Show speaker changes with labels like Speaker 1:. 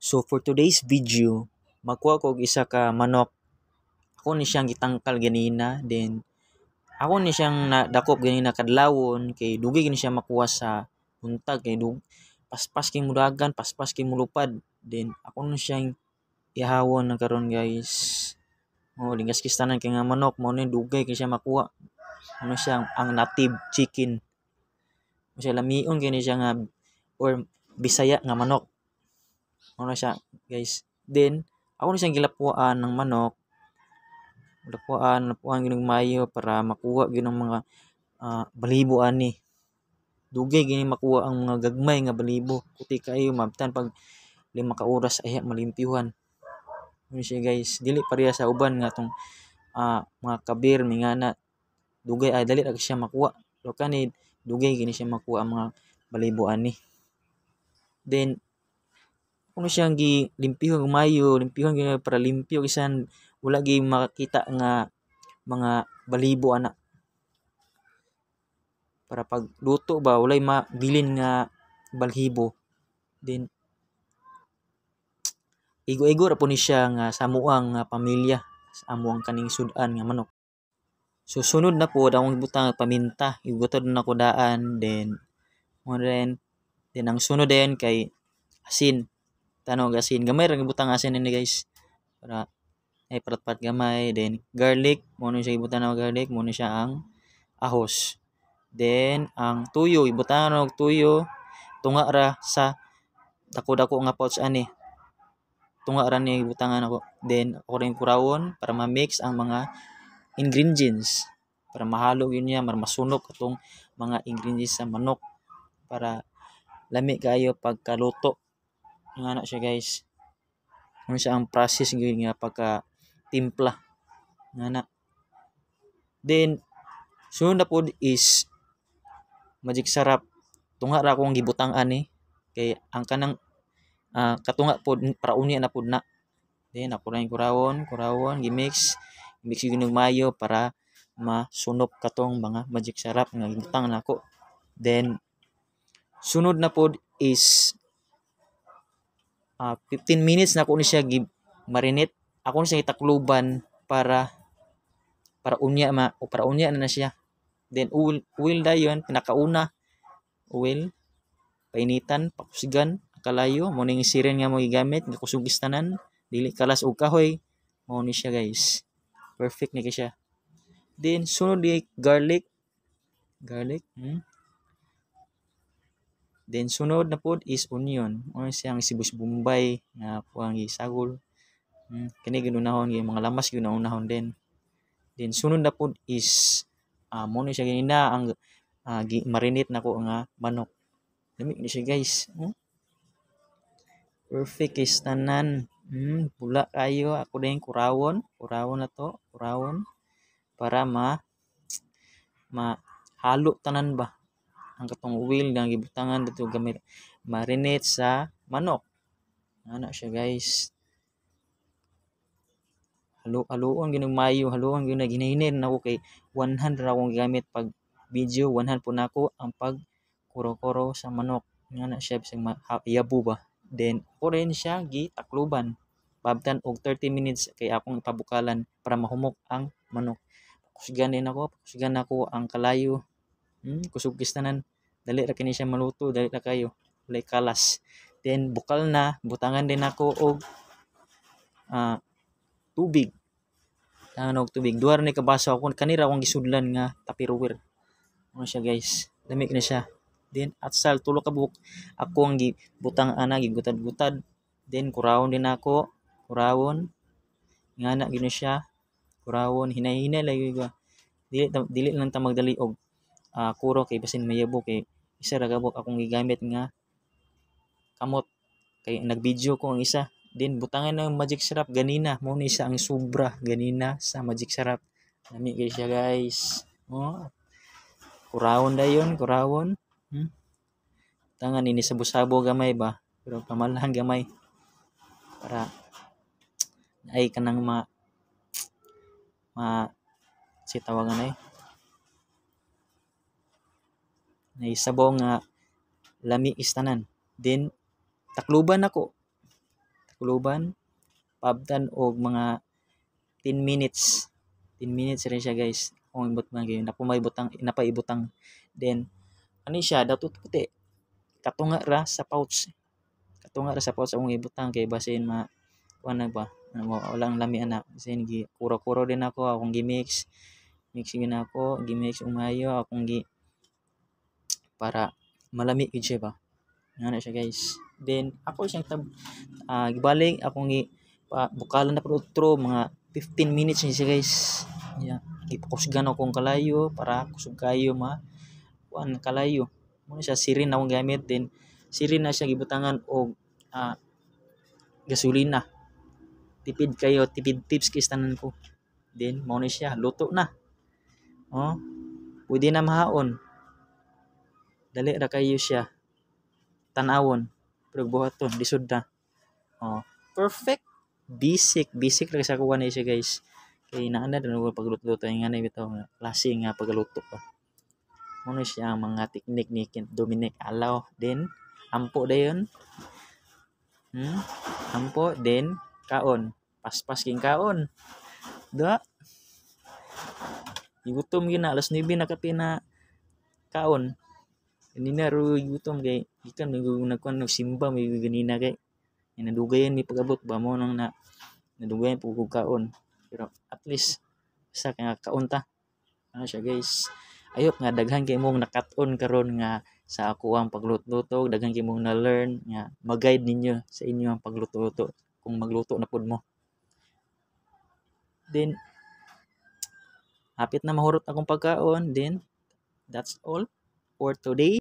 Speaker 1: So for today's video, makuha ko isa ka manok. Ako ni siyang gitangkal ganina, then ako ni siyang nadakop ganina kadlawon kay dugay ni siya makuha sa buntag kay dug paspas kay mudagan, paspas kay mulupad. Then ako ni siyang ihawon na karon guys. Oh, lingas kistanan kay nga manok mo ni dugay kay siya makuha. Ano siya ang native chicken. Ano siya lamion kay ni siya nga or Bisaya nga manok. Ano na siya, guys. Then, ako na siyang gilapuan ng manok. Gilapuan, lapuan ginong mayo para makuha ginong mga uh, balibo ani. Dugay gini makuha ang mga gagmay nga balibo. Kuti kayo mabtan pag lima ka oras ay malimpyuhan. Ano siya guys, dili pareha sa uban nga tong uh, mga kabir mingana dugay ay dali siya makuha. Lo kanid dugay gini siya makuha ang mga balibo ani. Then kuno siyang gi limpihon mayo limpihon gyud para limpyo kisan wala gi makakita nga mga balibo ana para pag luto ba walay mabilin nga balhibo din igo-igo ra ni siya nga sa muang ah, pamilya sa amuang kaning sudan nga manok susunod na po akong butang paminta igutod na ko daan then mo rin then ang sunod din kay asin tanog asin gamay ra gibutang asin ini guys para ay parat gamay then garlic mo ni siya ibutan og garlic mo siya ang ahos then ang tuyo ibutan og tuyo tunga ra sa dako-dako nga pouch ani tunga ra ni ibutangan ako then ako rin kurawon para ma-mix ang mga ingredients para mahalo yun niya para masunok atong mga ingredients sa manok para lami kayo pagkaluto nga na siya guys. Ano siya ang process gyud nga pagka timpla. Nga na. Then sunod na pod is magic sarap. Tunga ra akong gibutang ani eh. Kay ang kanang uh, katunga pod para unya na pod na. Then ako lang kurawon, kurawon, gimix, gimix yung mayo para masunop katong mga magic sarap nga gibutang nako. Then sunod na pod is uh, ah, 15 minutes na ko ni siya gi marinate ako ni siya itakloban para para unya ma o para unya na, na siya then oil oil yon pinakauna oil painitan pakusigan kalayo mo ning siren nga mo gigamit nga kusugis dili kalas og kahoy mo ni siya guys perfect ni siya then sunod di garlic garlic hmm? Then sunod na pod is onion. Onion ano siyang sibus Bombay na kuang gisagol. Hmm. Kani ginunahon gyud mga lamas ginunahon din. Then sunod na pod is uh, mo siya ginina ang uh, marinate na ko nga manok. Dami ni siya guys. Hmm? Perfect is tanan. Hmm, pula kayo. Ako din kurawon. Kurawon na to. Kurawon. Para ma ma halo tanan ba ang katong wheel nga gibutangan dito gamit marinate sa manok ana siya guys halo haluon gyud mayo haluon gyud ginahinin nako kay 100 ra akong gamit pag video 100 po nako ang pag kuro-kuro sa manok nga na siya sa yabu ba then ko rin siya gitakluban babtan og 30 minutes kay akong ipabukalan para mahumok ang manok kusgan din ako kusgan ako ang kalayo Hmm, kusog tanan. Dali ra kini siya maluto, dali ra kayo. Lay kalas. Then bukal na, butangan din ako og uh, tubig. Tangan og tubig. Duha ra ni kabaso ako kanira akong gisudlan nga tupperware. Ano siya guys? Dami kini siya. Then atsal tulo ka buk, ako ang gibutang ana gigutad-gutad. Then kurawon din ako, kurawon. Ngana gyud siya. Kurawon hinay-hinay lagi ko. Dili dili lang ta magdali og uh, kuro kay basin mayabo kay isa ra gabok akong gigamit nga kamot kay nagvideo ko ang isa din butangan ng magic syrup ganina mo ni isa ang sobra ganina sa magic syrup nami kay siya guys oh kurawon dayon kurawon hmm? tangan ini sabo-sabo gamay ba pero pamalahan gamay para ay kanang ma ma si tawagan ay na sabaw nga lami istanan. Then, takluban ako. Takluban, pabtan og mga 10 minutes. 10 minutes rin siya guys. Kung ibot man kayo, napumaybutang, napaibutang. Then, ani siya, datot puti. Katunga ra sa pouch. Katunga ra sa pouch akong ibutang kay basin ma, wala ba? wala ano walang lami anak. Kasi gi kuro kuro din ako, akong gi mix Mixing na ako, gimix umayo, akong gi para malamig gid siya ba nga ano na siya guys then ako siyang tab uh, ah, gibalik ako ngi uh, bukalan na pud mga 15 minutes ni siya guys yeah gipakusgan ako ang kalayo para kusog kayo ma kuan kalayo mo siya sirin na akong gamit then sirin na siya gibutangan og uh, ah, gasolina tipid kayo tipid tips kay tanan ko then mao ni siya luto na oh pwede na mahaon dali ra kayo siya tanawon pero buhaton lisod na oh perfect basic basic ra sa kuha na siya guys kay naa na danog pagluto-luto nga na bitaw klase nga pagluto pa mo siya ang mga teknik ni Dominic Alaw din ampo dayon hmm? ampo din kaon paspas king kaon da Igutom gina alas 9 na kape na kaon Ganina ro gutom kay gikan may nagkuan nag simba may ganina kay. Ay nadugayan mi pagabot ba mo nang na nadugayan pugog kaon. Pero at least sa kay kaunta ta. Ano siya guys. Ayok nga daghan kay mong nakat-on karon nga sa ako ang pagluto daghan kay mong na-learn nga mag-guide ninyo sa inyo ang paglututo kung magluto na pud mo. Then hapit na mahurot akong pagkaon, then that's all. for today.